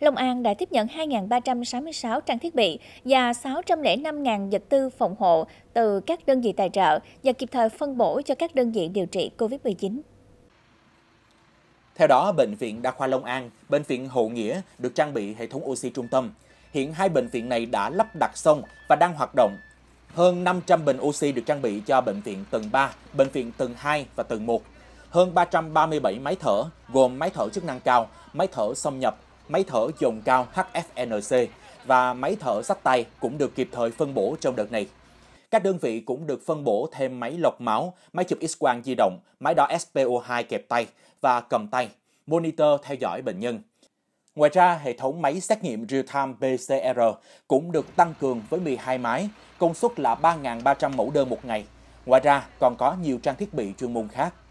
Long An đã tiếp nhận 2.366 trang thiết bị và 605.000 vật tư phòng hộ từ các đơn vị tài trợ và kịp thời phân bổ cho các đơn vị điều trị COVID-19. Theo đó, Bệnh viện Đa khoa Long An, Bệnh viện Hậu Nghĩa được trang bị hệ thống oxy trung tâm. Hiện hai bệnh viện này đã lắp đặt xong và đang hoạt động. Hơn 500 bình oxy được trang bị cho bệnh viện tầng 3, bệnh viện tầng 2 và tầng 1. Hơn 337 máy thở, gồm máy thở chức năng cao, máy thở xâm nhập máy thở dòng cao HFNC và máy thở sách tay cũng được kịp thời phân bổ trong đợt này. Các đơn vị cũng được phân bổ thêm máy lọc máu, máy chụp x-quang di động, máy đo SpO2 kẹp tay và cầm tay, monitor theo dõi bệnh nhân. Ngoài ra, hệ thống máy xét nghiệm real-time PCR cũng được tăng cường với 12 máy, công suất là 3.300 mẫu đơn một ngày. Ngoài ra, còn có nhiều trang thiết bị chuyên môn khác.